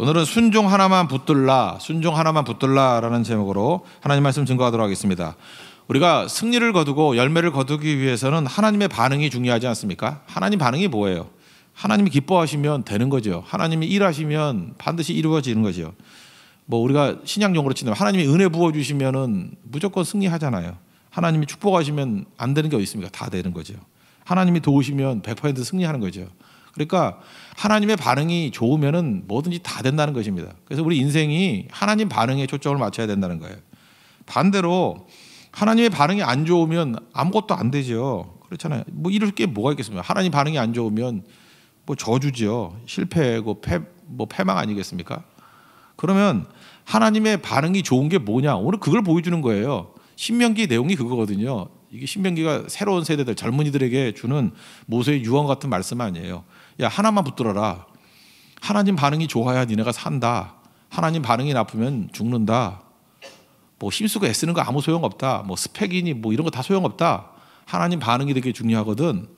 오늘은 순종 하나만 붙들라, 순종 하나만 붙들라라는 제목으로 하나님 말씀 증거하도록 하겠습니다. 우리가 승리를 거두고 열매를 거두기 위해서는 하나님의 반응이 중요하지 않습니까? 하나님 반응이 뭐예요? 하나님이 기뻐하시면 되는 거죠. 하나님이 일하시면 반드시 이루어지는 거죠. 뭐 우리가 신약용으로 치면 하나님이 은혜 부어 주시면은 무조건 승리하잖아요. 하나님이 축복하시면 안 되는 게 어디 있습니까? 다 되는 거죠. 하나님이 도우시면 100% 승리하는 거죠. 그러니까 하나님의 반응이 좋으면은 뭐든지 다 된다는 것입니다. 그래서 우리 인생이 하나님 반응에 초점을 맞춰야 된다는 거예요. 반대로 하나님의 반응이 안 좋으면 아무것도 안 되죠. 그렇잖아요. 뭐 이럴 게 뭐가 있겠습니까? 하나님 반응이 안 좋으면 뭐 저주지요. 실패고 패, 뭐 패망 아니겠습니까? 그러면 하나님의 반응이 좋은 게 뭐냐? 오늘 그걸 보여주는 거예요. 신명기 내용이 그거거든요. 이게 신명기가 새로운 세대들 젊은이들에게 주는 모세의 유언 같은 말씀 아니에요. 야 하나만 붙들어라. 하나님 반응이 좋아야 니네가 산다. 하나님 반응이 나쁘면 죽는다. 뭐 힘쓰고 애쓰는 거 아무 소용 없다. 뭐 스펙이니 뭐 이런 거 다 소용 없다. 하나님 반응이 되게 중요하거든.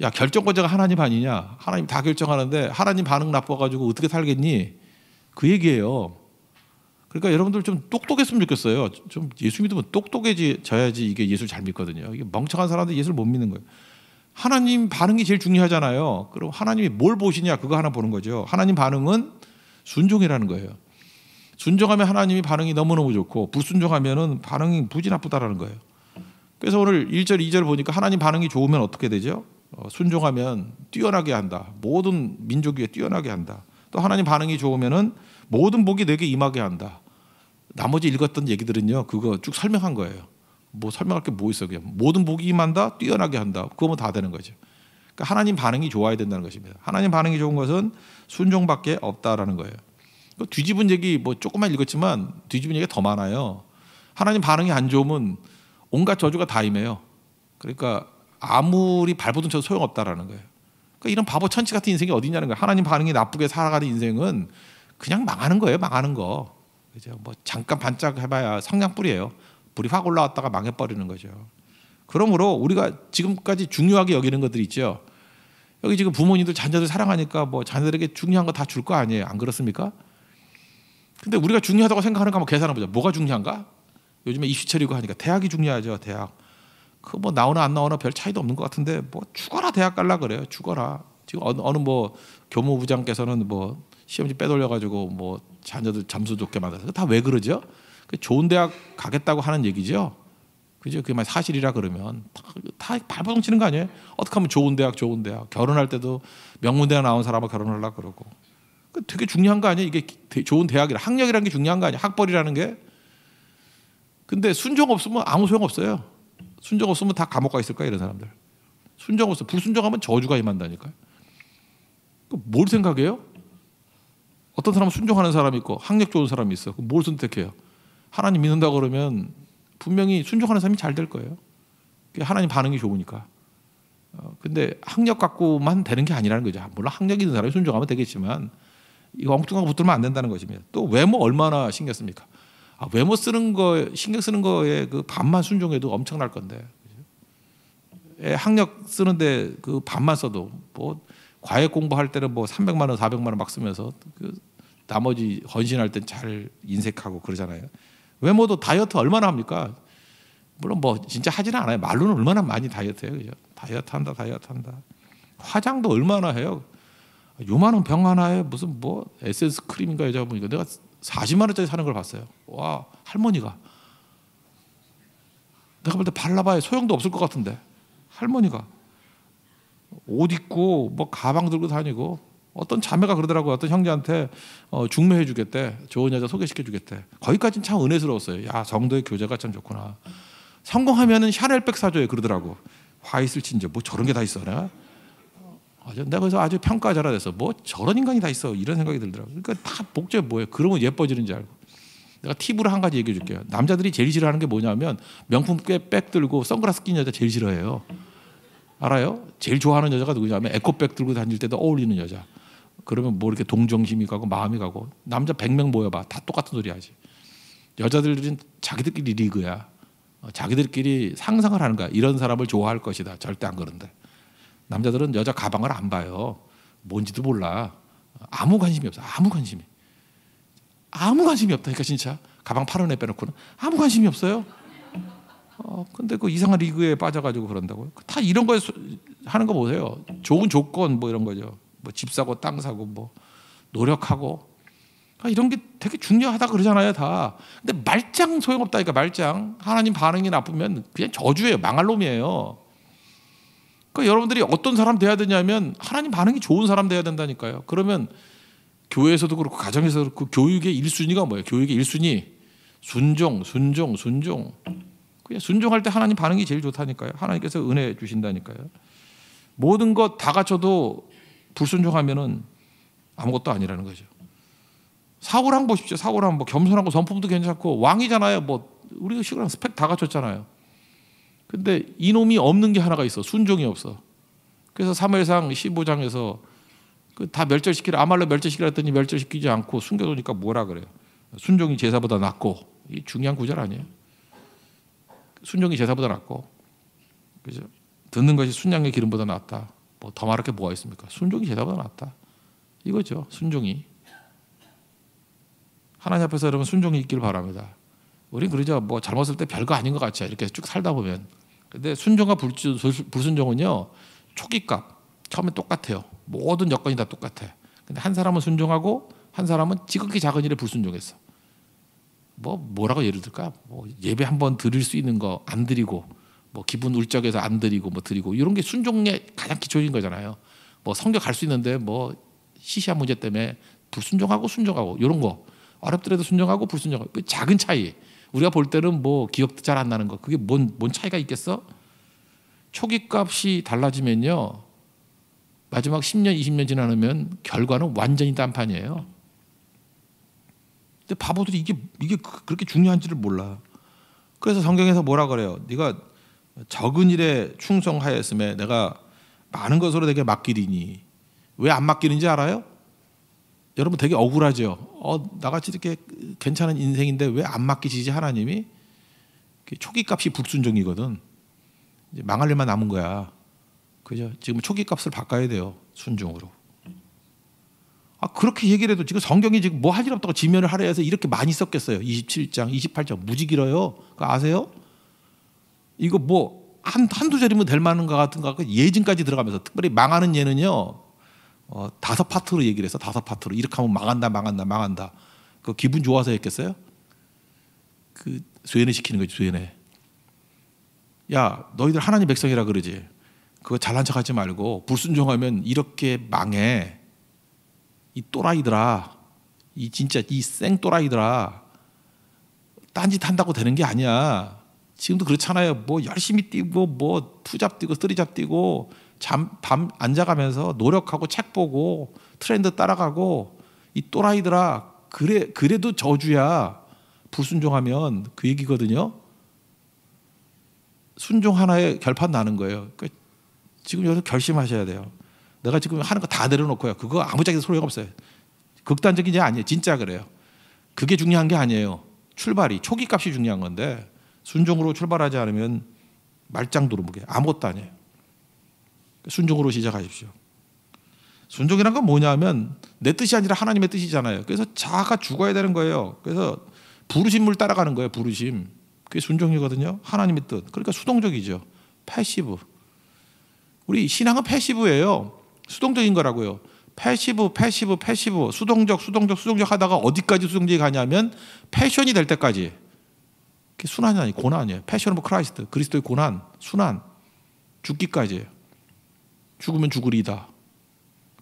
야 결정권자가 하나님 아니냐? 하나님 다 결정하는데 하나님 반응 나빠가지고 어떻게 살겠니? 그 얘기예요. 그러니까 여러분들 좀 똑똑했으면 좋겠어요. 좀 예수 믿으면 똑똑해져야지 이게 예수 잘 믿거든요. 이게 멍청한 사람들 예수를 못 믿는 거예요. 하나님 반응이 제일 중요하잖아요. 그럼 하나님이 뭘 보시냐 그거 하나 보는 거죠. 하나님 반응은 순종이라는 거예요. 순종하면 하나님이 반응이 너무너무 좋고 불순종하면은 반응이 부지 나쁘다라는 거예요. 그래서 오늘 1절, 2절 보니까 하나님 반응이 좋으면 어떻게 되죠? 어, 순종하면 뛰어나게 한다. 모든 민족 위에 뛰어나게 한다. 또 하나님 반응이 좋으면은 모든 복이 내게 임하게 한다. 나머지 읽었던 얘기들은요. 그거 쭉 설명한 거예요. 뭐 설명할 게 뭐있어 그냥 모든 보기만다 뛰어나게 한다. 그거면 다 되는 거죠. 그러니까 하나님 반응이 좋아야 된다는 것입니다. 하나님 반응이 좋은 것은 순종밖에 없다라는 거예요. 그 뒤집은 얘기 뭐 조금만 읽었지만 뒤집은 얘기가 더 많아요. 하나님 반응이 안 좋으면 온갖 저주가 다 임해요. 그러니까 아무리 발버둥 쳐도 소용없다라는 거예요. 그러니까 이런 바보 천치 같은 인생이 어디냐는 거예요. 하나님 반응이 나쁘게 살아가는 인생은 그냥 망하는 거예요. 망하는 거. 그죠? 뭐 잠깐 반짝 해봐야 성냥불이에요. 불이 확 올라왔다가 망해버리는 거죠. 그러므로 우리가 지금까지 중요하게 여기는 것들이 있죠. 여기 지금 부모님들 자녀들 사랑하니까 뭐 자녀들에게 중요한 거 다 줄 거 아니에요. 안 그렇습니까? 근데 우리가 중요하다고 생각하는 거 한번 계산해 보자. 뭐가 중요한가? 요즘에 이슈철이고 하니까 대학이 중요하죠. 대학. 그뭐 나오나 안 나오나 별 차이도 없는 것 같은데 뭐 죽어라 대학 갈라 그래요. 죽어라. 지금 어느, 어느 뭐 교무부장께서는 뭐 시험지 빼돌려 가지고 뭐 자녀들 잠수 좋게 만들어서 다왜 그러죠? 그 좋은 대학 가겠다고 하는 얘기죠. 그죠? 그게 만 사실이라 그러면 다, 다 발버둥치는 거 아니에요? 어떻게 하면 좋은 대학, 좋은 대학. 결혼할 때도 명문대학 나온 사람하 결혼하려 그러고. 그 되게 중요한 거 아니에요? 이게 좋은 대학이라 학력이라는 게 중요한 거 아니에요? 학벌이라는 게. 근데 순종 없으면 아무 소용 없어요. 순종 없으면 다 감옥 가 있을까 이런 사람들. 순종 없어. 불순종하면 저주가 임한다니까요. 그 뭘 생각해요? 어떤 사람은 순종하는 사람이 있고 학력 좋은 사람이 있어. 뭘 선택해요? 하나님 믿는다 그러면 분명히 순종하는 사람이 잘 될 거예요. 하나님 반응이 좋으니까. 어, 근데 학력 갖고만 되는 게 아니라는 거죠. 물론 학력 있는 사람이 순종하면 되겠지만 이거 엉뚱하고 붙들면 안 된다는 것입니다. 또 외모 얼마나 신경 씁니까? 아, 외모 쓰는 거 신경 쓰는 거에 그 반만 순종해도 엄청날 건데 예, 학력 쓰는데 그 반만 써도 뭐 과외 공부할 때는 뭐 300만 원, 400만 원 막 쓰면서 그 나머지 헌신할 땐잘 인색하고 그러잖아요. 외모도 다이어트 얼마나 합니까? 물론 뭐 진짜 하지는 않아요. 말로는 얼마나 많이 다이어트해요. 그죠? 다이어트 한다, 다이어트 한다. 화장도 얼마나 해요. 요만한 병 하나에 무슨 뭐 에센스 크림인가 여자 보니까 내가 40만 원짜리 사는 걸 봤어요. 와 할머니가 내가 볼 때 발라봐야 소용도 없을 것 같은데 할머니가 옷 입고 뭐 가방 들고 다니고 어떤 자매가 그러더라고요. 어떤 형제한테 어, 중매해 주겠대. 좋은 여자 소개시켜 주겠대. 거기까지는 참 은혜스러웠어요. 야, 성도의 교제가 참 좋구나. 성공하면은 샤넬백 사줘요. 그러더라고. 화이을친저뭐 저런 게 다 있어. 내가. 아주, 내가 그래서 아주 평가잘하 돼서 뭐 저런 인간이 다 있어. 이런 생각이 들더라고. 그러니까 다 복제 뭐예요? 그러면 예뻐지는 줄 알고. 내가 팁으로 한 가지 얘기해 줄게요. 남자들이 제일 싫어하는 게 뭐냐면 명품 백 들고 선글라스 낀 여자 제일 싫어해요. 알아요? 제일 좋아하는 여자가 누구냐면 에코백 들고 다닐 때도 어울리는 여자. 그러면 뭐 이렇게 동정심이 가고 마음이 가고 남자 100명 모여봐 다 똑같은 소리 하지 여자들은 자기들끼리 리그야 어, 자기들끼리 상상을 하는 거야 이런 사람을 좋아할 것이다 절대 안 그런데 남자들은 여자 가방을 안 봐요 뭔지도 몰라 아무 관심이 없어 아무 관심이 아무 관심이 없다니까 진짜 가방 팔원에 빼놓고는 아무 관심이 없어요 어, 근데 그 이상한 리그에 빠져가지고 그런다고요 다 이런 거 하는 거 보세요 좋은 조건 뭐 이런 거죠 뭐집 사고 땅 사고 뭐 노력하고 아, 이런 게 되게 중요하다 그러잖아요, 다. 근데 말짱 소용없다니까, 말짱. 하나님 반응이 나쁘면 그냥 저주예요. 망할 놈이에요. 그러니까 여러분들이 어떤 사람 돼야 되냐면 하나님 반응이 좋은 사람 돼야 된다니까요. 그러면 교회에서도 그렇고 가정에서도 그렇고 교육의 1순위가 뭐예요? 교육의 1순위. 순종, 순종, 순종. 그냥 순종할 때 하나님 반응이 제일 좋다니까요. 하나님께서 은혜 주신다니까요. 모든 것 다 갖춰도 불순종하면은 아무것도 아니라는 거죠. 사울 한 보십시오. 사울 한뭐 겸손하고 선품도 괜찮고 왕이잖아요. 뭐 우리가 시골랑 스펙 다 갖췄잖아요. 근데 이놈이 없는 게 하나가 있어. 순종이 없어. 그래서 사무엘상 15장에서 그 다 멸절시키라 아말로 멸절시키라 했더니 멸절시키지 않고 숨겨두니까 뭐라 그래요? 순종이 제사보다 낫고 이 중요한 구절 아니에요? 순종이 제사보다 낫고 그죠? 듣는 것이 순양의 기름보다 낫다. 뭐더 말할 게 뭐가 있습니까? 순종이 제사보다 낫다. 이거죠. 순종이. 하나님 앞에서 여러분 순종이 있기를 바랍니다. 우리 그러죠. 뭐 잘못을 때 별거 아닌 것 같죠. 이렇게 쭉 살다 보면. 근데 순종과 불순, 불순종은요. 초기값. 처음에 똑같아요. 모든 여건이 다 똑같아. 근데 한 사람은 순종하고 한 사람은 지극히 작은 일에 불순종했어. 뭐 뭐라고 예를 들까? 뭐 예배 한 번 드릴 수 있는 거 안 드리고 뭐 기분 울적해서 안 드리고 뭐 드리고 이런 게 순종의 가장 기초인 거잖아요. 뭐 성격 갈 수 있는데 뭐 시시한 문제 때문에 불순종하고 순종하고 이런 거 어렵더라도 순종하고 불순종하고 그 작은 차이 우리가 볼 때는 뭐 기억도 잘 안 나는 거 그게 뭔, 뭔 차이가 있겠어? 초기 값이 달라지면요 마지막 10년 20년 지나면 결과는 완전히 딴판이에요 근데 바보들이 이게 이게 그, 그렇게 중요한지를 몰라 그래서 성경에서 뭐라 그래요 네가 적은 일에 충성하였음에 내가 많은 것으로 내게 맡기리니 왜 안 맡기는지 알아요? 여러분 되게 억울하죠. 어, 나같이 이렇게 괜찮은 인생인데 왜 안 맡기시지 하나님이? 초기 값이 불순종이거든. 이제 망할 일만 남은 거야. 그죠? 지금 초기 값을 바꿔야 돼요. 순종으로. 아, 그렇게 얘기를 해도 지금 성경이 지금 뭐할일 없다고 지면을 하려 해서 이렇게 많이 썼겠어요. 27장, 28장. 무지 길어요. 아세요? 이거 뭐 한, 한두 자리면될 만한 것 같은 것 같고 예진까지 들어가면서 특별히 망하는 예는요 어, 다섯 파트로 얘기를 해서 다섯 파트로 이렇게 하면 망한다 망한다 망한다 그 기분 좋아서 했겠어요? 그 수연회 시키는 거지 수연회 야 너희들 하나님 백성이라 그러지 그거 잘난 척하지 말고 불순종하면 이렇게 망해 이 또라이들아 이 진짜 이 생 또라이들아 딴짓 한다고 되는 게 아니야 지금도 그렇잖아요. 뭐 열심히 뛰고 뭐 투잡 뛰고 쓰리잡 뛰고 잠밤 앉아가면서 노력하고 책 보고 트렌드 따라가고 이 또라이들아 그래 그래도 저주야 불순종하면 그 얘기거든요. 순종 하나에 결판 나는 거예요. 그러니까 지금 여기서 결심하셔야 돼요. 내가 지금 하는 거 다 내려놓고요. 그거 아무짝에도 소용 없어요. 극단적인 게 아니에요. 진짜 그래요. 그게 중요한 게 아니에요. 출발이 초기 값이 중요한 건데 순종으로 출발하지 않으면 말짱도로묵게 아무것도 아니에요. 순종으로 시작하십시오. 순종이란 건 뭐냐면 내 뜻이 아니라 하나님의 뜻이잖아요. 그래서 자아가 죽어야 되는 거예요. 그래서 부르심을 따라가는 거예요. 부르심. 그게 순종이거든요. 하나님의 뜻. 그러니까 수동적이죠. 패시브. 우리 신앙은 패시브예요. 수동적인 거라고요. 패시브, 패시브, 패시브. 수동적, 수동적, 수동적 하다가 어디까지 수동적이 가냐면 패션이 될 때까지. 그게 순환이 아니 고난이에요. 고 패션 오브 크라이스트. 그리스도의 고난, 순환. 죽기까지예요. 죽으면 죽으리다.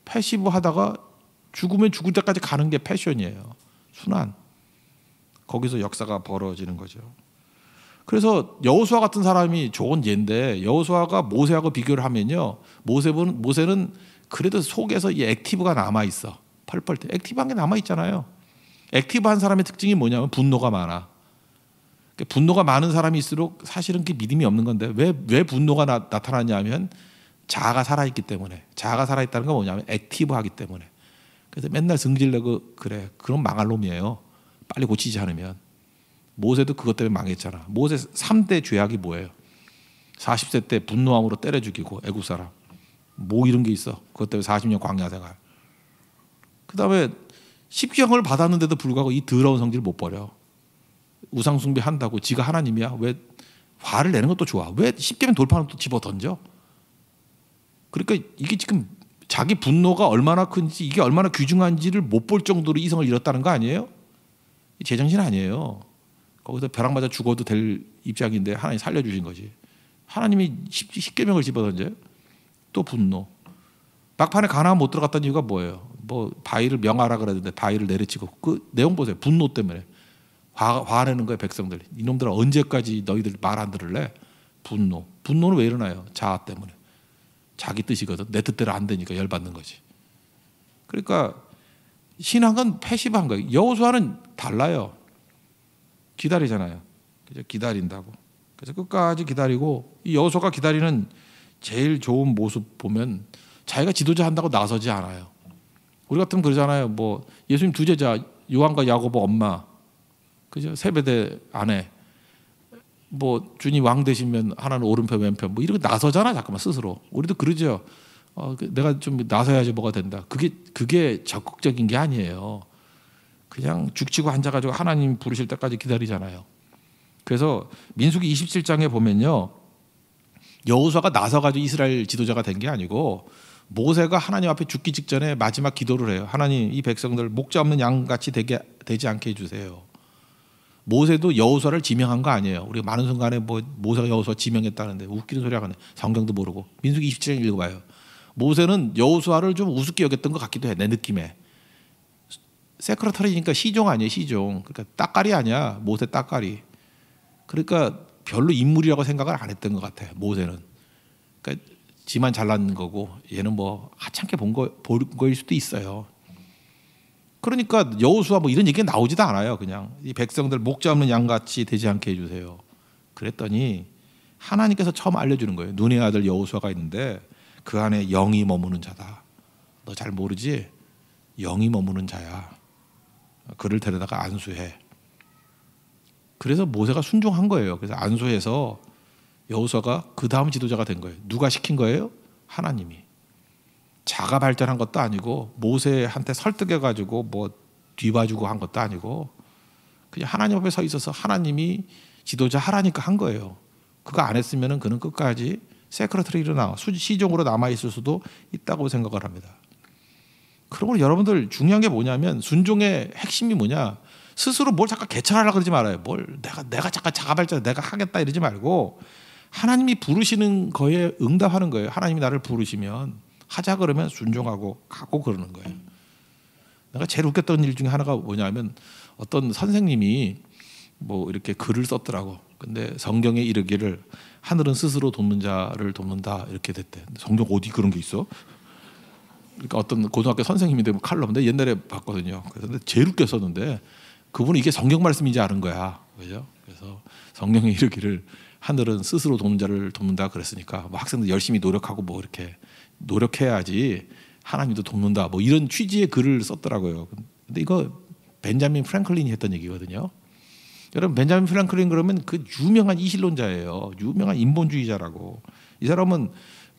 패시브 하다가 죽으면 죽을 때까지 가는 게 패션이에요. 순환. 거기서 역사가 벌어지는 거죠. 그래서 여호수아 같은 사람이 좋은 예인데 여호수아가 모세하고 비교를 하면요. 모세는 모세는 그래도 속에서 이 액티브가 남아 있어. 펄펄 액티브한 게 남아 있잖아요. 액티브한 사람의 특징이 뭐냐면 분노가 많아. 분노가 많은 사람일수록 사실은 그게 믿음이 없는 건데 왜, 왜 분노가 나, 타나냐면 하 자아가 살아있기 때문에 자아가 살아있다는 건 뭐냐면 액티브하기 때문에 그래서 맨날 성질내고 그래 그런 망할 놈이에요 빨리 고치지 않으면 모세도 그것 때문에 망했잖아 모세 3대 죄악이 뭐예요 40세 때 분노함으로 때려 죽이고 애국 사람 뭐 이런 게 있어 그것 때문에 40년 광야 생활 그 다음에 십경을 받았는데도 불구하고 이 더러운 성질을 못 버려 우상 숭배한다고 지가 하나님이야 왜 화를 내는 것도 좋아 왜 십계명 돌판을 또 집어 던져 그러니까 이게 지금 자기 분노가 얼마나 큰지 이게 얼마나 귀중한지를 못 볼 정도로 이성을 잃었다는 거 아니에요? 제정신 아니에요. 거기서 벼락 맞아 죽어도 될 입장인데 하나님 살려주신 거지. 하나님이 십계명을 집어던져요. 또 분노. 막판에 가나안 못 들어갔던 이유가 뭐예요? 뭐 바위를 명하라 그랬는데 바위를 내려치고 그 내용 보세요. 분노 때문에. 화, 내는 거예요 백성들. 이놈들아 언제까지 너희들 말 안 들을래? 분노. 분노는 왜 일어나요? 자아 때문에. 자기 뜻이거든. 내 뜻대로 안 되니까 열받는 거지. 그러니까 신앙은 패시브한 거예요. 여호수아는 달라요. 기다리잖아요. 그래서 기다린다고. 그래서 끝까지 기다리고 이 여호수아가 기다리는 제일 좋은 모습 보면 자기가 지도자 한다고 나서지 않아요. 우리 같으면 그러잖아요. 뭐 예수님 두 제자 요한과 야고보 엄마 그죠? 세배대 안에 뭐 주님 왕 되시면 하나는 오른편 왼편 뭐 이렇게 나서잖아 잠깐만 스스로 우리도 그러죠. 어, 그 내가 좀 나서야지 뭐가 된다. 그게 그게 적극적인 게 아니에요. 그냥 죽치고 앉아가지고 하나님 부르실 때까지 기다리잖아요. 그래서 민수기 27장에 보면요. 여우수아가 나서가지고 이스라엘 지도자가 된 게 아니고 모세가 하나님 앞에 죽기 직전에 마지막 기도를 해요. 하나님 이 백성들 목자 없는 양같이 되게 되지 않게 해주세요. 모세도 여호수아를 지명한 거 아니에요. 우리가 많은 순간에 뭐 모세가 여호수아 지명했다는데 웃기는 소리 하네. 성경도 모르고 민수기 27장 읽어봐요. 모세는 여호수아를 좀 우습게 여겼던 것 같기도 해. 내 느낌에. 세크레터리니까 시종 아니에요. 시종. 그러니까 딱까리 아니야. 모세 딱까리. 그러니까 별로 인물이라고 생각을 안 했던 것 같아. 모세는. 그러니까 지만 잘난 거고 얘는 뭐 하찮게 본, 거, 본 거일 수도 있어요. 그러니까 여호수아 뭐 이런 얘기 가 나오지도 않아요. 그냥 이 백성들 목 잡는 양같이 되지 않게 해주세요. 그랬더니 하나님께서 처음 알려주는 거예요. 눈의 아들 여호수아가 있는데 그 안에 영이 머무는 자다. 너 잘 모르지? 영이 머무는 자야. 그를 데려다가 안수해. 그래서 모세가 순종한 거예요. 그래서 안수해서 여호수아가 그 다음 지도자가 된 거예요. 누가 시킨 거예요? 하나님이. 자가 발전한 것도 아니고 모세한테 설득해 가지고 뭐 뒤봐주고 한 것도 아니고 그냥 하나님 앞에 서 있어서 하나님이 지도자 하라니까 한 거예요. 그거 안했으면 그는 끝까지 세크레터리로 나와 시종으로 남아 있을 수도 있다고 생각을 합니다. 그러므로 여러분들 중요한 게 뭐냐면 순종의 핵심이 뭐냐? 스스로 뭘 잠깐 개찰하려 고 그러지 말아요. 뭘 내가 내가 잠깐 자가발전 내가 하겠다 이러지 말고 하나님이 부르시는 거에 응답하는 거예요. 하나님이 나를 부르시면 하자 그러면 순종하고 갖고 그러는 거예요. 내가 제일 웃겼던 일 중에 하나가 뭐냐면 어떤 선생님이 뭐 이렇게 글을 썼더라고. 근데 성경에 이르기를 하늘은 스스로 돕는 자를 돕는다 이렇게 됐대. 성경 어디 그런 게 있어? 그러니까 어떤 고등학교 선생님인데 뭐 칼럼인데 옛날에 봤거든요. 그런데 제일 웃겼었는데 그분은 이게 성경 말씀인지 아는 거야. 그죠? 그래서 성경에 이르기를 하늘은 스스로 돕는 자를 돕는다 그랬으니까 뭐 학생들 열심히 노력하고 뭐 이렇게 노력해야지 하나님도 돕는다. 뭐 이런 취지의 글을 썼더라고요. 근데 이거 벤자민 프랭클린이 했던 얘기거든요. 여러분 벤자민 프랭클린 그러면 그 유명한 이실론자예요. 유명한 인본주의자라고. 이 사람은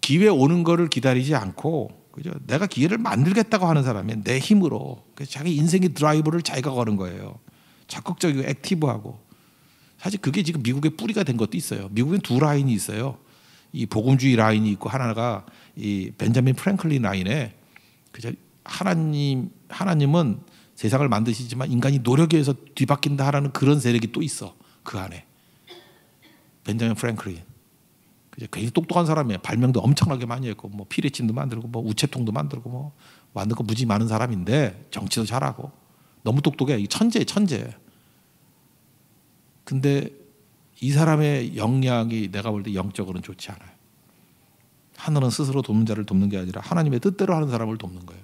기회 오는 거를 기다리지 않고 그죠? 내가 기회를 만들겠다고 하는 사람이 내 힘으로 자기 인생의 드라이브를 자기가 거는 거예요. 적극적이고 액티브하고 사실 그게 지금 미국의 뿌리가 된 것도 있어요. 미국엔 두 라인이 있어요. 이 복음주의 라인이 있고 하나가 이 벤자민 프랭클린 라인에 그저 하나님 하나님은 세상을 만드시지만 인간이 노력에 의해서 뒤바뀐다 하라는 그런 세력이 또 있어 그 안에 벤자민 프랭클린 그저 굉장히 똑똑한 사람이에요 발명도 엄청나게 많이 했고 뭐 피레친도 만들고 뭐 우체통도 만들고 뭐 만든 거 무지 많은 사람인데 정치도 잘하고 너무 똑똑해 천재 천재 근데 이 사람의 영향이 내가 볼 때 영적으로는 좋지 않아요. 하늘은 스스로 돕는 자를 돕는 게 아니라 하나님의 뜻대로 하는 사람을 돕는 거예요.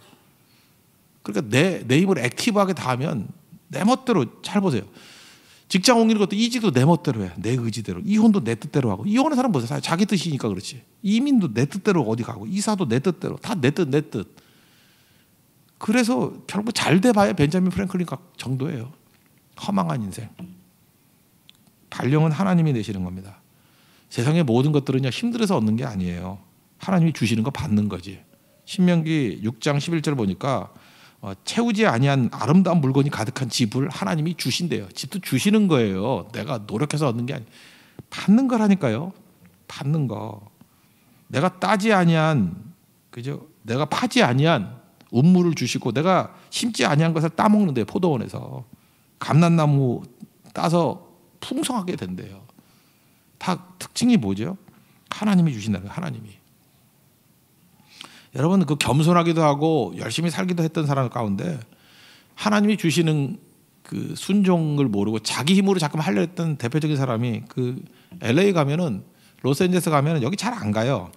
그러니까 내, 내 입을 액티브하게 다 하면 내 멋대로 잘 보세요. 직장 옮기는 것도 이직도 내 멋대로 해. 내 의지대로. 이혼도 내 뜻대로 하고. 이혼하는 사람 보세요. 자기 뜻이니까 그렇지. 이민도 내 뜻대로 어디 가고. 이사도 내 뜻대로. 다 내 뜻, 내 뜻. 그래서 결국 잘 돼봐야 벤자민 프랭클린 정도예요. 허망한 인생. 발령은 하나님이 내시는 겁니다. 세상의 모든 것들은요 힘들어서 얻는 게 아니에요. 하나님이 주시는 거 받는 거지. 신명기 6장 11절 보니까 어, 채우지 아니한 아름다운 물건이 가득한 집을 하나님이 주신대요. 집도 주시는 거예요. 내가 노력해서 얻는 게 아니. 받는 거라니까요. 받는 거. 내가 따지 아니한 그죠? 내가 파지 아니한 음물을 주시고 내가 심지 아니한 것을 따먹는데 포도원에서 감난나무 따서 풍성하게 된대요. 다 특징이 뭐죠? 하나님이 주신다는 거예요. 하나님이. 여러분 그 겸손하기도 하고 열심히 살기도 했던 사람 가운데 하나님이 주시는 그 순종을 모르고 자기 힘으로 자꾸 하려 했던 대표적인 사람이 그 LA 가면은 로스앤젤레스 가면은 여기 잘 안 가요.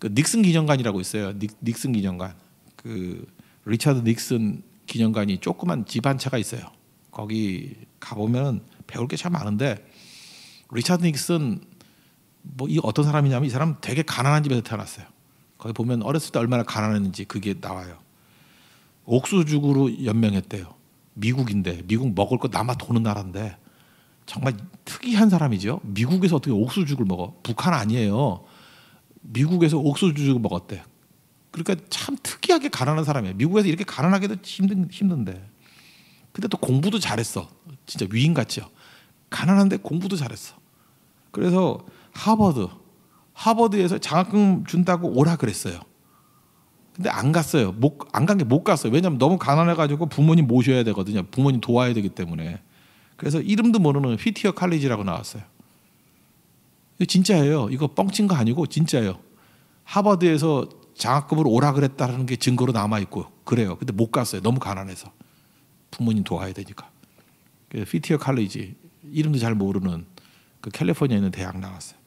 그 닉슨 기념관이라고 있어요. 닉, 슨 기념관. 그 리차드 닉슨 기념관이 조그만 집 한 채가 있어요. 거기 가보면 배울 게 참 많은데 리차드 닉슨 뭐 이 어떤 사람이냐면 이 사람 되게 가난한 집에서 태어났어요. 거기 보면 어렸을 때 얼마나 가난했는지 그게 나와요. 옥수죽으로 연명했대요. 미국인데 미국 먹을 거 남아 도는 나라인데 정말 특이한 사람이죠. 미국에서 어떻게 옥수죽을 먹어? 북한 아니에요. 미국에서 옥수죽을 먹었대. 그러니까 참 특이하게 가난한 사람이에요. 미국에서 이렇게 가난하게도 힘든 힘든데. 근데 또 공부도 잘했어. 진짜 위인 같죠. 가난한데 공부도 잘했어. 그래서 하버드 하버드에서 장학금 준다고 오라 그랬어요. 근데 안 갔어요. 안 간 게 못 갔어요. 왜냐하면 너무 가난해가지고 부모님 모셔야 되거든요. 부모님 도와야 되기 때문에. 그래서 이름도 모르는 휘티어 칼리지라고 나왔어요. 이거 진짜예요. 이거 뻥친 거 아니고 진짜예요. 하버드에서 장학금으로 오라 그랬다는 게 증거로 남아 있고 그래요. 근데 못 갔어요. 너무 가난해서. 부모님 도와야 되니까. 그 피티어 칼리지 이름도 잘 모르는 그 캘리포니아에 있는 대학 나왔어요.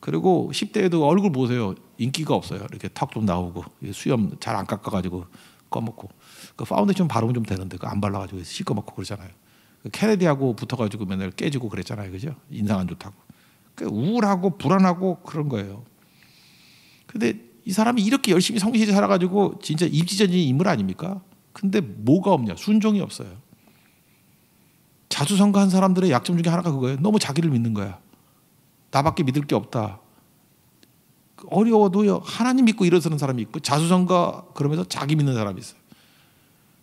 그리고 10대에도 얼굴 보세요. 인기가 없어요. 이렇게 턱 좀 나오고 수염 잘 안 깎아가지고 꺼먹고 그 파운데이션 바르면 좀 되는데 그안 발라가지고 시꺼먹고 그러잖아요. 그 케네디하고 붙어가지고 맨날 깨지고 그랬잖아요. 그죠? 인상 안 좋다고. 그 우울하고 불안하고 그런 거예요. 근데 이 사람이 이렇게 열심히 성실히 살아가지고 진짜 입지전인 인물 아닙니까? 근데 뭐가 없냐? 순종이 없어요. 자수성가한 사람들의 약점 중에 하나가 그거예요. 너무 자기를 믿는 거야. 나밖에 믿을 게 없다. 어려워도 하나님 믿고 일어서는 사람이 있고 자수성가 그러면서 자기 믿는 사람이 있어요.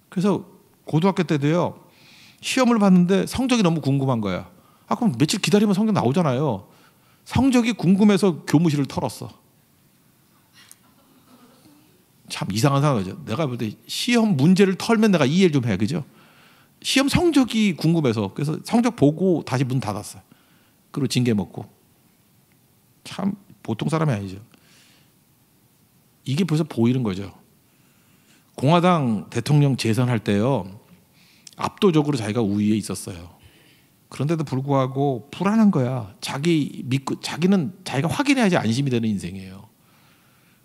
그래서 고등학교 때도요. 시험을 봤는데 성적이 너무 궁금한 거야. 아 그럼 며칠 기다리면 성적 나오잖아요. 성적이 궁금해서 교무실을 털었어. 참 이상한 상황이죠. 내가 볼 때 시험 문제를 털면 내가 이해를 좀 해. 그죠? 시험 성적이 궁금해서 그래서 성적 보고 다시 문 닫았어요. 그리고 징계 먹고. 참 보통 사람이 아니죠. 이게 벌써 보이는 거죠. 공화당 대통령 재선할 때요. 압도적으로 자기가 우위에 있었어요. 그런데도 불구하고 불안한 거야. 자기 믿고 자기는 자기가 확인해야지 안심이 되는 인생이에요.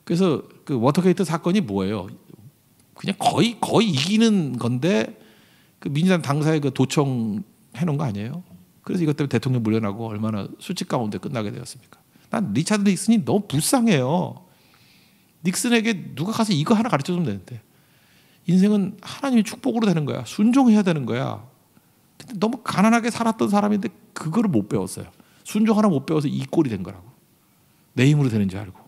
그래서 그 워터게이트 사건이 뭐예요? 그냥 거의 거의 이기는 건데 그 민주당 당사에 그 도청 해놓은 거 아니에요? 그래서 이것 때문에 대통령 물려나고 얼마나 수직 가운데 끝나게 되었습니까? 난 리차드 닉슨이 너무 불쌍해요. 닉슨에게 누가 가서 이거 하나 가르쳐 주면 되는데 인생은 하나님의 축복으로 되는 거야. 순종해야 되는 거야. 근데 너무 가난하게 살았던 사람인데 그거를 못 배웠어요. 순종 하나 못 배워서 이 꼴이 된 거라고. 내 힘으로 되는 줄 알고.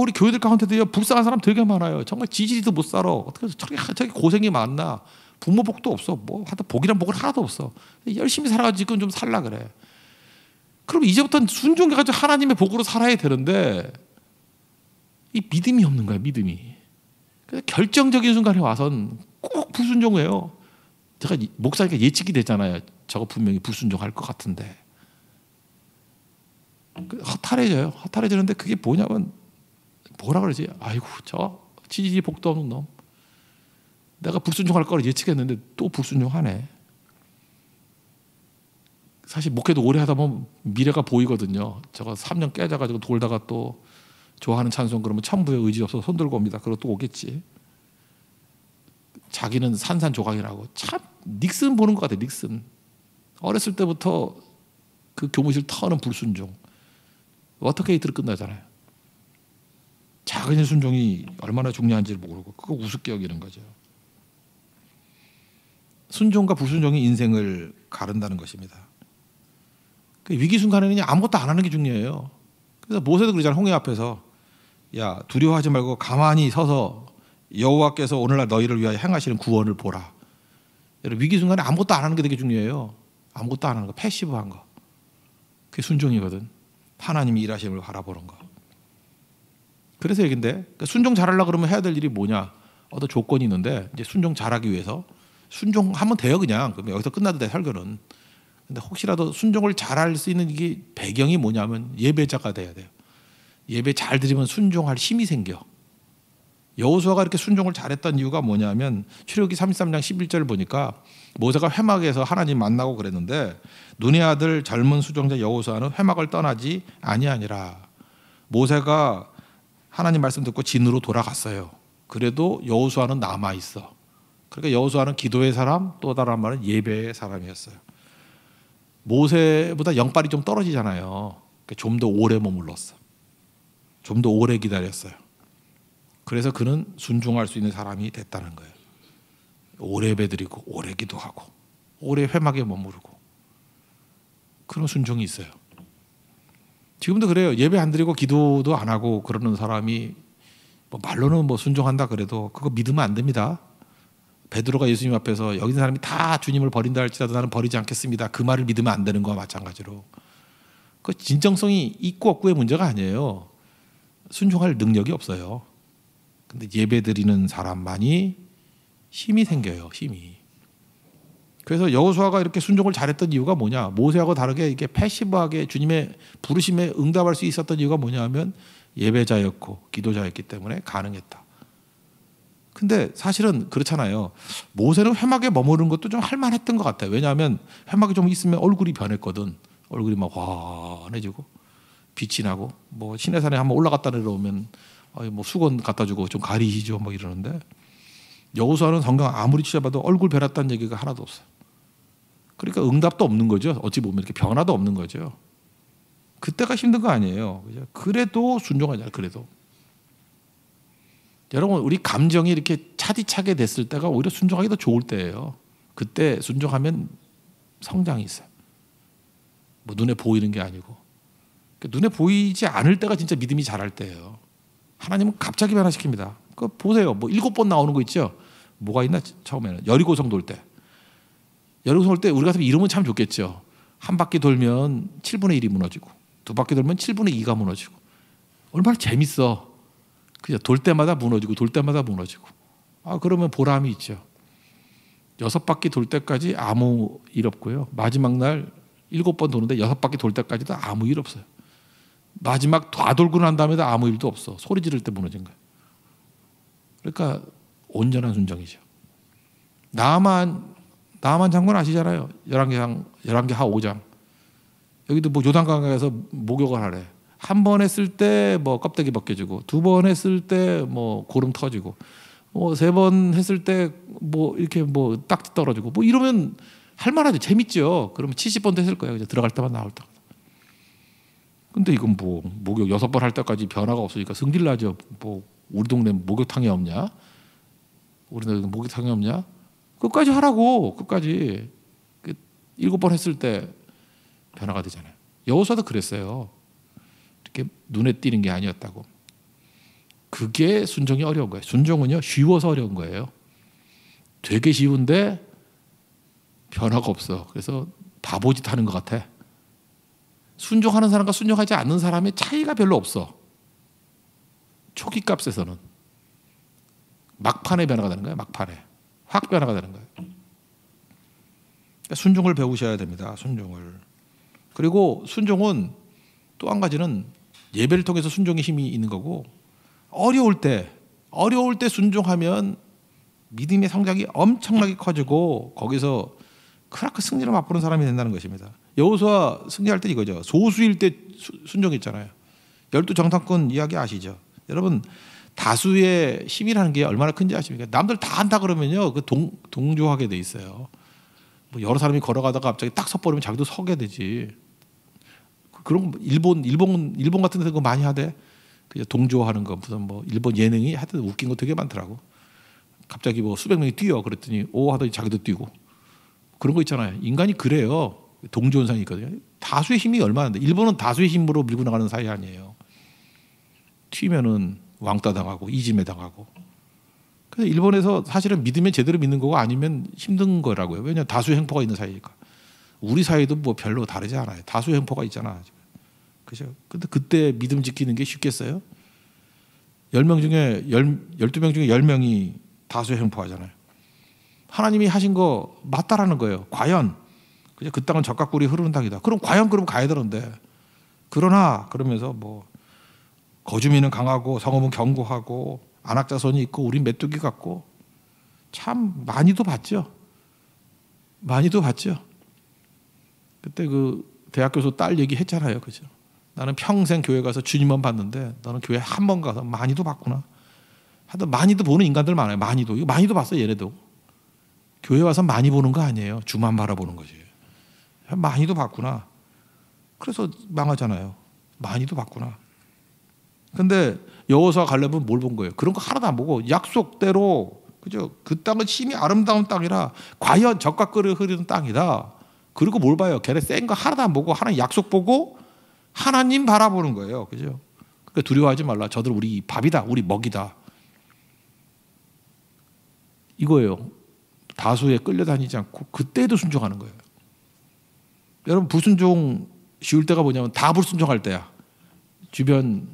우리 교회들 가운데도요 불쌍한 사람 되게 많아요. 정말 지지리도 못 살아. 어떻게 저기 저게 고생이 많나. 부모 복도 없어. 뭐 하다 복이란 복은 하나도 없어. 열심히 살아가지고 좀 살라 그래. 그럼 이제부터는 순종해가지고 하나님의 복으로 살아야 되는데 이 믿음이 없는 거야 믿음이. 그래서 결정적인 순간에 와선 꼭 불순종해요. 제가 목사니까 예측이 되잖아요. 저거 분명히 불순종할 것 같은데. 그 허탈해져요. 허탈해지는데 그게 뭐냐면 뭐라 그러지? 아이고 저 지지지 복도 없는 놈. 내가 불순종할 거를 예측했는데 또 불순종하네. 사실 목회도 오래 하다 보면 미래가 보이거든요. 제가 3년 깨져가지고 돌다가 또 좋아하는 찬송 그러면 천부의 의지 없어 손 들고 옵니다. 그리고 또 오겠지. 자기는 산산조각이라고 참 닉슨 보는 것 같아. 닉슨 어렸을 때부터 그 교무실 터는 불순종 워터게이트로 끝나잖아요. 작은 순종이 얼마나 중요한지를 모르고 그거 우습게 여기는 거죠. 순종과 불순종이 인생을 가른다는 것입니다. 그 위기 순간에는 아무것도 안 하는 게 중요해요. 그래서 모세도 그러잖아요. 홍해 앞에서 야 두려워하지 말고 가만히 서서 여호와께서 오늘날 너희를 위하여 행하시는 구원을 보라. 위기 순간에 아무것도 안 하는 게 되게 중요해요. 아무것도 안 하는 거, 패시브한 거. 그게 순종이거든. 하나님이 일하심을 바라보는 거. 그래서 얘긴데 그러니까 순종 잘하려 그러면 해야 될 일이 뭐냐? 어떤 조건이 있는데 이제 순종 잘하기 위해서 순종하면 돼요 그냥 그러 여기서 끝나도 돼 설교는. 근데 혹시라도 순종을 잘할 수 있는 이게 배경이 뭐냐면 예배자가 돼야 돼요. 예배 잘 드리면 순종할 힘이 생겨. 여호수아가 이렇게 순종을 잘했던 이유가 뭐냐면 출애굽기 33장 11절을 보니까 모세가 회막에서 하나님 만나고 그랬는데 눈의 아들 젊은 수종자 여호수아는 회막을 떠나지 아니하니라. 모세가 하나님 말씀 듣고 진으로 돌아갔어요. 그래도 여호수아는 남아 있어. 그러니까 여호수아는 기도의 사람, 또 다른 말은 예배의 사람이었어요. 모세보다 영빨이 좀 떨어지잖아요. 그러니까 좀더 오래 머물렀어. 좀 더 오래 기다렸어요. 그래서 그는 순종할 수 있는 사람이 됐다는 거예요. 오래 배드리고 오래 기도하고 오래 회막에 머무르고 그런 순종이 있어요. 지금도 그래요. 예배 안 드리고 기도도 안 하고 그러는 사람이 뭐 말로는 뭐 순종한다 그래도 그거 믿으면 안 됩니다. 베드로가 예수님 앞에서 여기 있는 사람이 다 주님을 버린다 할지라도 나는 버리지 않겠습니다. 그 말을 믿으면 안 되는 거와 마찬가지로 그 진정성이 있고 없고의 문제가 아니에요. 순종할 능력이 없어요. 근데 예배 드리는 사람만이 힘이 생겨요. 힘이. 그래서 여호수아가 이렇게 순종을 잘했던 이유가 뭐냐? 모세하고 다르게 이게 패시브하게 주님의 부르심에 응답할 수 있었던 이유가 뭐냐면 예배자였고 기도자였기 때문에 가능했다. 근데 사실은 그렇잖아요. 모세는 회막에 머무는 것도 좀 할만했던 것 같아요. 왜냐하면 회막에 좀 있으면 얼굴이 변했거든. 얼굴이 막 환해지고 빛이 나고 뭐 시내산에 한번 올라갔다 내려오면 뭐 수건 갖다 주고 좀 가리시죠 뭐 이러는데 여호수아는 성경 아무리 찾아봐도 얼굴 변했다는 얘기가 하나도 없어요. 그러니까 응답도 없는 거죠. 어찌 보면 이렇게 변화도 없는 거죠. 그때가 힘든 거 아니에요. 그래도 순종하자. 그래도 여러분 우리 감정이 이렇게 차디차게 됐을 때가 오히려 순종하기 더 좋을 때예요. 그때 순종하면 성장이 있어요. 뭐 눈에 보이는 게 아니고 그러니까 눈에 보이지 않을 때가 진짜 믿음이 자랄 때예요. 하나님은 갑자기 변화시킵니다. 그 보세요. 뭐 일곱 번 나오는 거 있죠. 뭐가 있나 처음에는 여리고성 돌 때. 여러분 올때 우리 같으면 이러면 참 좋겠죠. 한 바퀴 돌면 7분의 1이 무너지고 두 바퀴 돌면 7분의 2가 무너지고 얼마나 재밌어. 그죠? 돌 때마다 무너지고 돌 때마다 무너지고. 아 그러면 보람이 있죠. 여섯 바퀴 돌 때까지 아무 일 없고요. 마지막 날 일곱 번 도는데 여섯 바퀴 돌 때까지도 아무 일 없어요. 마지막 다 돌고 난 다음에도 아무 일도 없어. 소리 지를 때 무너진 거예요. 그러니까 온전한 순정이죠. 나만 나만 장군 아시잖아요. 11개상, 11개 하 5장. 여기도 뭐 요단강에서 목욕을 하래. 한 번 했을 때 뭐 껍데기 벗겨지고, 두 번 했을 때 뭐 고름 터지고, 뭐 세 번 했을 때 뭐 이렇게 뭐 딱지 떨어지고, 뭐 이러면 할만하죠. 재밌죠. 그러면 70번도 했을 거예요. 이제 들어갈 때만 나올 때. 근데 이건 뭐 목욕 여섯 번 할 때까지 변화가 없으니까 승질 나죠. 뭐 우리 동네 목욕탕이 없냐? 우리 동네 목욕탕이 없냐? 끝까지 하라고 끝까지 그 일곱 번 했을 때 변화가 되잖아요. 여호수도 그랬어요. 이렇게 눈에 띄는 게 아니었다고. 그게 순종이 어려운 거예요. 순종은요 쉬워서 어려운 거예요. 되게 쉬운데 변화가 없어. 그래서 바보짓 하는 것 같아. 순종하는 사람과 순종하지 않는 사람의 차이가 별로 없어. 초기 값에서는 막판에 변화가 되는 거야. 막판에. 확 변화가 되는 거예요. 그러니까 순종을 배우셔야 됩니다. 순종을. 그리고 순종은 또 한 가지는 예배를 통해서 순종의 힘이 있는 거고 어려울 때 어려울 때 순종하면 믿음의 성장이 엄청나게 커지고 거기서 크라크 승리를 맛보는 사람이 된다는 것입니다. 여호수아 승리할 때 이거죠. 소수일 때 순종했잖아요. 열두 정탐꾼 이야기 아시죠? 여러분 다수의 힘이라는 게 얼마나 큰지 아십니까? 남들 다 한다 그러면요, 그 동, 동조하게 돼 있어요. 뭐 여러 사람이 걸어가다가 갑자기 딱 섰버리면 자기도 서게 되지. 그, 그런 일본 일본 일본 같은 데서 그 많이 하대. 그냥 동조하는 거 무슨 뭐 일본 예능이 하여튼 웃긴 거 되게 많더라고. 갑자기 뭐 수백 명이 뛰어 그랬더니 오 하더니 자기도 뛰고 그런 거 있잖아요. 인간이 그래요. 동조 현상이 있거든요. 다수의 힘이 얼마나 돼? 일본은 다수의 힘으로 밀고 나가는 사회 아니에요. 튀면은 왕따 당하고 이지매 당하고. 그래서 일본에서 사실은 믿으면 제대로 믿는 거고 아니면 힘든 거라고요. 왜냐 다수 행포가 있는 사회니까. 우리 사회도 뭐 별로 다르지 않아요. 다수 행포가 있잖아. 그죠? 근데 그때 믿음 지키는 게 쉽겠어요? 10명 중에 10, 12명 중에 10명이 다수 행포하잖아요. 하나님이 하신 거 맞다라는 거예요. 과연 그죠? 그 땅은 적각 꿀이 흐르는 땅이다. 그럼 과연 그럼 가야 되는데. 그러나 그러면서 뭐 거주민은 강하고 성읍은 견고하고 안악자손이 있고 우리 메뚜기 같고 참 많이도 봤죠. 많이도 봤죠. 그때 그 대학 교수 딸 얘기 했잖아요. 그죠? 나는 평생 교회 가서 주님만 봤는데 나는 교회 한 번 가서 많이도 봤구나. 하여튼 많이도 보는 인간들 많아요. 많이도. 이거 많이도 봤어 얘네도. 교회 와서 많이 보는 거 아니에요. 주만 바라보는 거지. 많이도 봤구나. 그래서 망하잖아요. 많이도 봤구나. 근데 여호사 갈렙은 뭘본 거예요? 그런 거 하나도 안 보고 약속대로 그죠? 그 땅은 심히 아름다운 땅이라 과연 적과 끓여 흐르는 땅이다. 그리고 뭘 봐요? 걔네 센거 하나도 안 보고 하나 약속 보고 하나님 바라보는 거예요. 그죠? 그러니까 두려워하지 말라. 저들 우리 밥이다. 우리 먹이다. 이거예요. 다수에 끌려다니지 않고 그때도 순종하는 거예요. 여러분 불순종 쉬울 때가 뭐냐면 다 불순종할 때야. 주변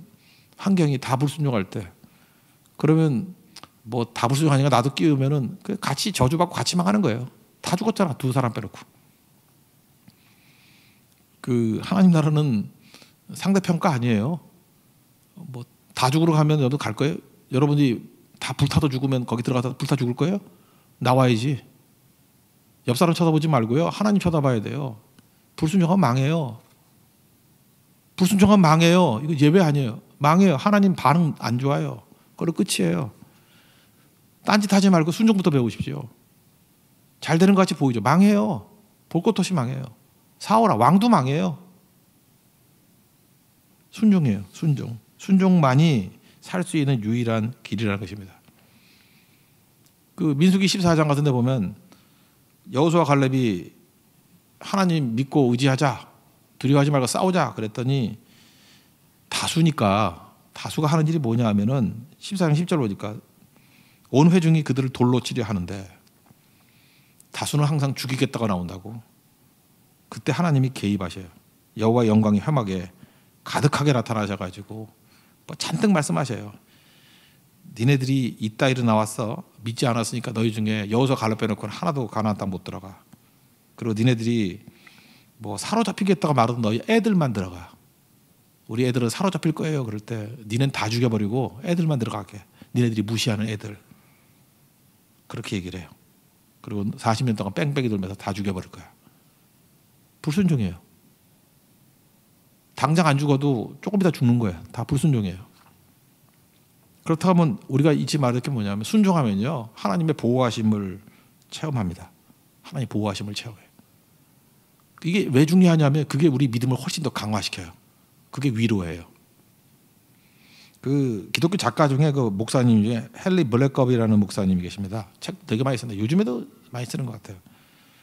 환경이 다 불순종할 때 그러면 뭐 다 불순종하니까 나도 끼우면은 그 같이 저주받고 같이 망하는 거예요. 다 죽었잖아 두 사람 빼놓고. 그 하나님 나라는 상대평가 아니에요. 뭐 다 죽으러 가면 너도 갈 거예요. 여러분이 다 불타도 죽으면 거기 들어가서 불타 죽을 거예요? 나와야지. 옆 사람 쳐다보지 말고요. 하나님 쳐다봐야 돼요. 불순종하면 망해요. 불순종하면 망해요. 이거 예배 아니에요. 망해요. 하나님 반응 안 좋아요. 그걸로 끝이에요. 딴짓 하지 말고 순종부터 배우십시오. 잘 되는 것 같이 보이죠. 망해요. 볼것 없이 망해요. 사오라 왕도 망해요. 순종이에요. 순종. 순종만이 살 수 있는 유일한 길이라는 것입니다. 그 민수기 14장 같은 데 보면 여호수아 갈렙이 하나님 믿고 의지하자. 두려워하지 말고 싸우자 그랬더니 다수니까 다수가 하는 일이 뭐냐 하면은 14장 10절 보니까 온 회중이 그들을 돌로 치려 하는데 다수는 항상 죽이겠다고 나온다고 그때 하나님이 개입하셔요. 여호와 영광이 혐하게 가득하게 나타나셔 가지고 뭐 잔뜩 말씀하셔요. 니네들이 이따위로 나왔어 믿지 않았으니까 너희 중에 여호수 갈라 빼놓고는 하나도 가나안 땅못 들어가. 그리고 니네들이 뭐 사로잡히겠다고 말하던 너희 애들만 들어가. 우리 애들은 사로잡힐 거예요. 그럴 때 니는 다 죽여버리고 애들만 들어가게. 니네들이 무시하는 애들. 그렇게 얘기를 해요. 그리고 40년 동안 뺑뺑이 돌면서 다 죽여버릴 거야. 불순종이에요. 당장 안 죽어도 조금 이따 죽는 거예요. 다 불순종이에요. 그렇다면 우리가 잊지 말을 게 뭐냐면 순종하면요. 하나님의 보호하심을 체험합니다. 하나님 보호하심을 체험해요. 이게 왜 중요하냐면 그게 우리 믿음을 훨씬 더 강화시켜요. 그게 위로예요. 그 기독교 작가 중에 그 목사님 중에 헨리 블랙컵이라는 목사님이 계십니다. 책 되게 많이 쓴다. 요즘에도 많이 쓰는 것 같아요.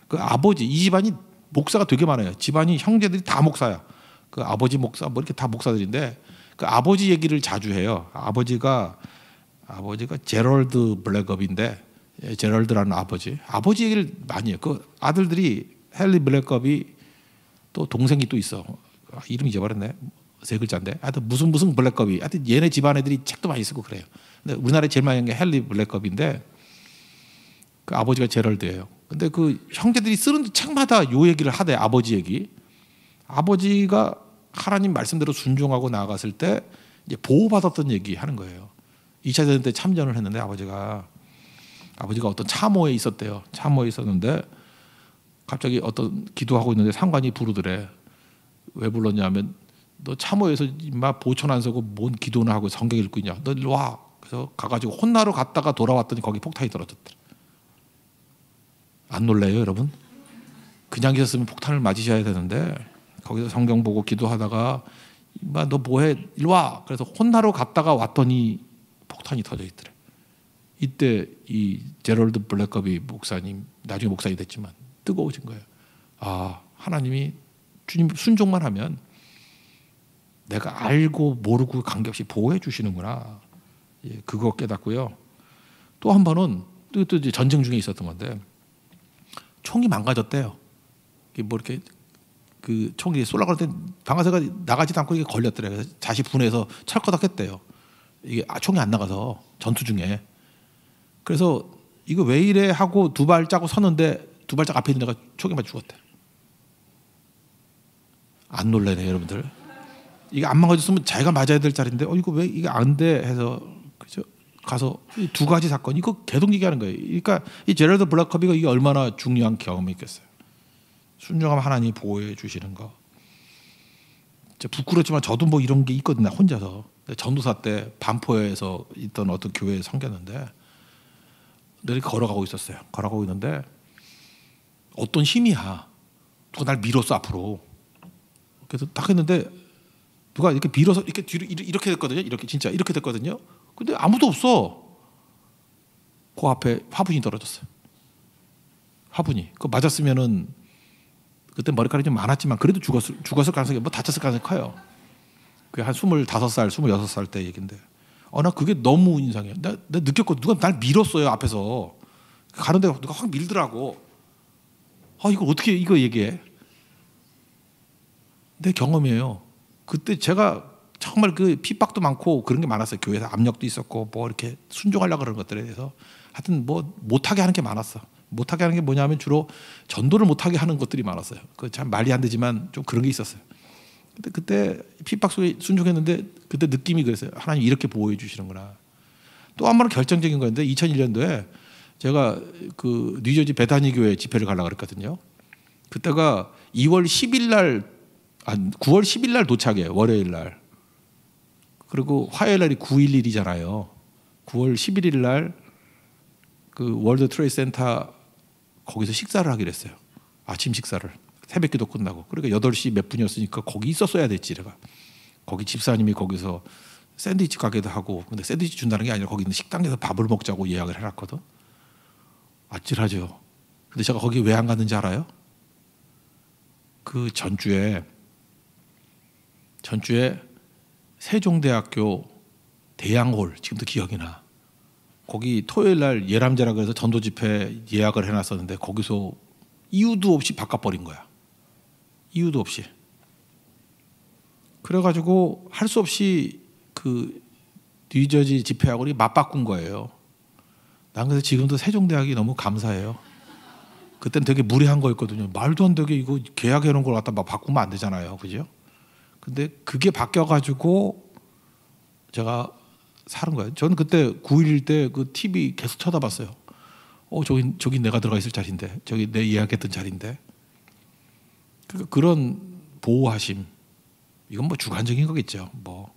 그 아버지 이 집안이 목사가 되게 많아요. 집안이 형제들이 다 목사야. 그 아버지 목사 뭐 이렇게 다 목사들인데 그 아버지 얘기를 자주 해요. 아버지가 아버지가 제럴드 블랙업인데 예, 제럴드라는 아버지 아버지 얘기를 많이 해요. 그 아들들이 헨리 블랙업이 또 동생이 또 있어. 아, 이름 잊어버렸네. 세 글자인데 하여튼 무슨 무슨 블랙컵이 하여튼 얘네 집안 애들이 책도 많이 쓰고 그래요. 근데 우리나라에 제일 많이 한게 헨리 블랙컵인데 그 아버지가 제럴드예요. 근데 그 형제들이 쓰는 책마다 요 얘기를 하대 아버지 얘기. 아버지가 하나님 말씀대로 순종하고 나아갔을 때 이제 보호받았던 얘기 하는 거예요. 2차 대전 때 참전을 했는데 아버지가 아버지가 어떤 참호에 있었대요. 참호에 있었는데 갑자기 어떤 기도하고 있는데 상관이 부르더래. 왜 불렀냐면 너 참호에서 막 보천 안 서고 뭔 기도나 하고 성경 읽고 있냐. 너 와. 그래서 가가지고 혼나러 갔다가 돌아왔더니 거기 폭탄이 떨어졌더라. 안 놀래요, 여러분? 그냥 계셨으면 폭탄을 맞으셔야 되는데 거기서 성경 보고 기도하다가 너 뭐해? 일로 와. 그래서 혼나러 갔다가 왔더니 폭탄이 터져 있더래. 이때 이 제럴드 블랙컵이 목사님 나중에 목사님 됐지만 뜨거워진 거예요. 아 하나님이 주님 순종만 하면 내가 알고 모르고 관계없이 보호해 주시는구나. 예, 그거 깨닫고요. 또 한 번은 또, 또 전쟁 중에 있었던 건데 총이 망가졌대요. 뭐 이렇게 그 총이 쏠라고 할때 방아쇠가 나가지도 않고 이게 걸렸더래. 그래서 다시 분해해서 철거닥했대요. 이게 아, 총이 안 나가서 전투 중에. 그래서 이거 왜 이래 하고 두 발짜고 섰는데 두 발짝 앞에 있는 애가 총에 맞아 죽었대. 안 놀래네 여러분들. 이게 안 망가졌으면 자기가 맞아야 될 자리인데 어 이거 왜 이게 안 돼 해서 그죠 가서 이 두 가지 사건 이거 그 계속 얘기하는 거예요. 그러니까 이제라드 블락커비가 이게 얼마나 중요한 경험이 있겠어요. 순종하면 하나님이 보호해 주시는 거. 제 부끄럽지만 저도 뭐 이런 게 있거든요 혼자서 전도사 때 반포에서 있던 어떤 교회에 섬겼는데 내리 걸어가고 있었어요 걸어가고 있는데 어떤 힘이야 누가 날 밀었어 앞으로 그래서 딱 했는데 누가 이렇게 밀어서 이렇게 뒤로 이렇게 됐거든요. 이렇게 진짜 이렇게 됐거든요. 근데 아무도 없어. 그 앞에 화분이 떨어졌어요. 화분이. 그 맞았으면은 그때 머리카락이 좀 많았지만 그래도 죽었을, 죽었을 가능성이 뭐 다쳤을 가능성이 커요. 그게 한 25살, 26살 때 얘긴데. 어, 나 그게 너무 인상이야 나, 나 느꼈고 누가 날 밀었어요, 앞에서. 가는데 누가 확 밀더라고. 아, 이거 어떻게 이거 얘기해? 내 경험이에요. 그때 제가 정말 그 핍박도 많고 그런 게 많았어요. 교회에서 압력도 있었고 뭐 이렇게 순종하려고 그런 것들에 대해서 하여튼 뭐 못하게 하는 게 많았어. 못하게 하는 게 뭐냐면 주로 전도를 못하게 하는 것들이 많았어요. 그 참 말이 안 되지만 좀 그런 게 있었어요. 근데 그때 핍박 속에 순종했는데 그때 느낌이 그랬어요. 하나님 이렇게 보호해 주시는구나. 또 한 번은 결정적인 건데 2001년도에 제가 그 뉴저지 베다니 교회 집회를 가려고 그랬거든요. 그때가 2월 10일 날 아, 9월 10일 날 도착해요. 월요일 날. 그리고 화요일 날이 9.11이잖아요. 9월 11일 날그 월드 트레이 센터 거기서 식사를 하기로 했어요. 아침 식사를. 새벽 기도 끝나고. 그러니까 8시 몇 분이었으니까 거기 있었어야 됐지, 내가. 거기 집사님이 거기서 샌드위치 가게도 하고 근데 샌드위치 준다는 게 아니라 거기 있는 식당에서 밥을 먹자고 예약을 해놨거든 아찔하죠 근데 제가 거기 왜 안 갔는지 알아요? 그 전주에 전주에 세종대학교 대양홀 지금도 기억이 나. 거기 토요일 날 예람제라 그래서 전도 집회 예약을 해놨었는데 거기서 이유도 없이 바꿔버린 거야. 이유도 없이. 그래가지고 할 수 없이 그 뉴저지 집회하고 맞바꾼 거예요. 난 그래서 지금도 세종대학이 너무 감사해요. 그땐 되게 무례한 거였거든요. 말도 안 되게 이거 계약해놓은 걸 갖다 막 바꾸면 안 되잖아요. 그죠? 근데 그게 바뀌어가지고 제가 사는 거예요. 저는 그때 9 1때그 TV 계속 쳐다봤어요. 어, 저기, 저기 내가 들어가 있을 자리인데, 저기 내 예약했던 자리인데. 그러니까 그런 보호하심. 이건 뭐 주관적인 거겠죠. 뭐.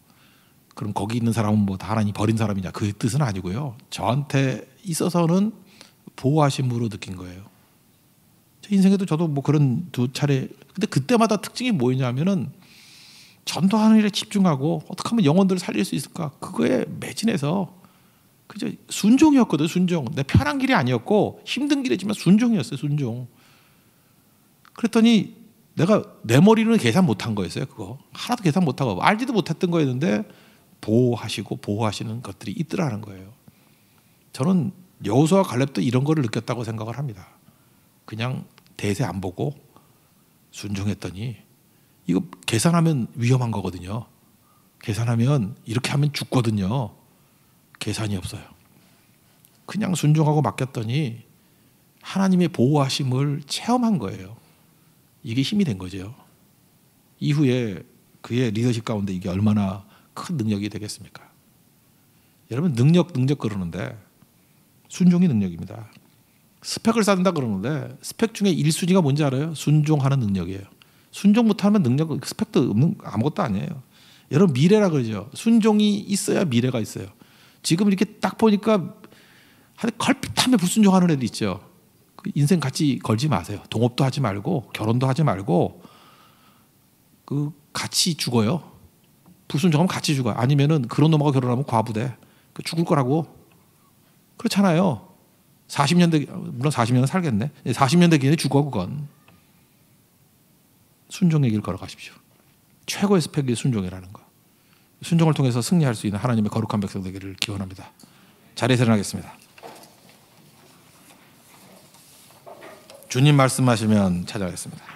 그럼 거기 있는 사람은 뭐다 하나님 버린 사람이냐. 그 뜻은 아니고요. 저한테 있어서는 보호하심으로 느낀 거예요. 제 인생에도 저도 뭐 그런 두 차례. 근데 그때마다 특징이 뭐였냐면은 전도하는 일에 집중하고 어떻게 하면 영혼들을 살릴 수 있을까 그거에 매진해서 그저 순종이었거든 순종 내 편한 길이 아니었고 힘든 길이지만 순종이었어요 순종 그랬더니 내가 내 머리는 계산 못한 거였어요 그거 하나도 계산 못하고 알지도 못했던 거였는데 보호하시고 보호하시는 것들이 있더라는 거예요 저는 여호수와 갈렙도 이런 거를 느꼈다고 생각을 합니다 그냥 대세 안 보고 순종했더니 이거 계산하면 위험한 거거든요. 계산하면 이렇게 하면 죽거든요. 계산이 없어요. 그냥 순종하고 맡겼더니 하나님의 보호하심을 체험한 거예요. 이게 힘이 된 거죠. 이후에 그의 리더십 가운데 이게 얼마나 큰 능력이 되겠습니까? 여러분 능력 능력 그러는데 순종이 능력입니다. 스펙을 쌓는다 그러는데 스펙 중에 1순위가 뭔지 알아요? 순종하는 능력이에요. 순종 못하면 능력 스펙도 없는 아무것도 아니에요. 여러분 미래라 그러죠. 순종이 있어야 미래가 있어요. 지금 이렇게 딱 보니까 한 걸핏하면 불순종하는 애들 있죠. 그 인생 같이 걸지 마세요. 동업도 하지 말고 결혼도 하지 말고 그 같이 죽어요. 불순종하면 같이 죽어. 아니면은 그런 놈하고 결혼하면 과부돼. 그 죽을 거라고. 그렇잖아요. 40년대 물론 40년은 살겠네. 40년대 예, 기에 죽어 그건. 순종의 길 걸어가십시오. 최고의 스펙이 순종이라는 거. 순종을 통해서 승리할 수 있는 하나님의 거룩한 백성 되기를 기원합니다. 자리에 일어나겠습니다. 주님 말씀하시면 찾아가겠습니다.